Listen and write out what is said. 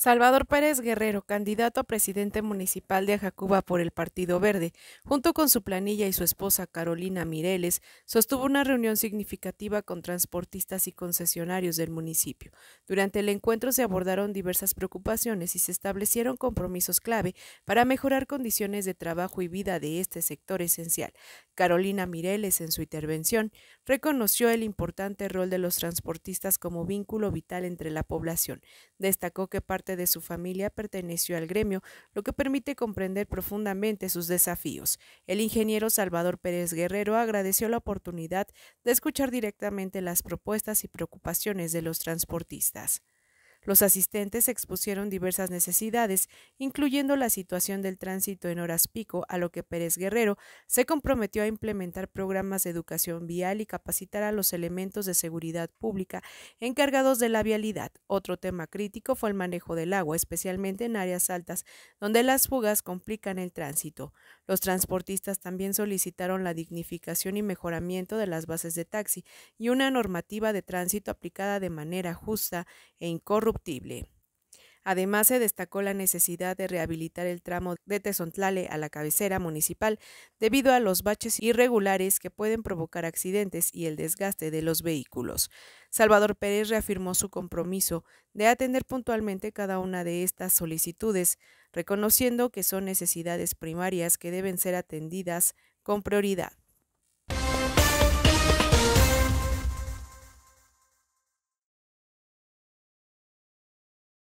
Salvador Pérez Guerrero, candidato a presidente municipal de Ajacuba por el Partido Verde, junto con su planilla y su esposa Carolina Mireles, sostuvo una reunión significativa con transportistas y concesionarios del municipio. Durante el encuentro se abordaron diversas preocupaciones y se establecieron compromisos clave para mejorar condiciones de trabajo y vida de este sector esencial. Carolina Mireles, en su intervención, reconoció el importante rol de los transportistas como vínculo vital entre la población. Destacó que parte de su familia perteneció al gremio, lo que permite comprender profundamente sus desafíos. El ingeniero Salvador Pérez Guerrero agradeció la oportunidad de escuchar directamente las propuestas y preocupaciones de los transportistas. Los asistentes expusieron diversas necesidades, incluyendo la situación del tránsito en horas pico, a lo que Pérez Guerrero se comprometió a implementar programas de educación vial y capacitar a los elementos de seguridad pública encargados de la vialidad. Otro tema crítico fue el manejo del agua, especialmente en áreas altas, donde las fugas complican el tránsito. Los transportistas también solicitaron la dignificación y mejoramiento de las bases de taxi y una normativa de tránsito aplicada de manera justa e incorruptible. Además, se destacó la necesidad de rehabilitar el tramo de Tezontlale a la cabecera municipal debido a los baches irregulares que pueden provocar accidentes y el desgaste de los vehículos. Salvador Pérez reafirmó su compromiso de atender puntualmente cada una de estas solicitudes, reconociendo que son necesidades primarias que deben ser atendidas con prioridad.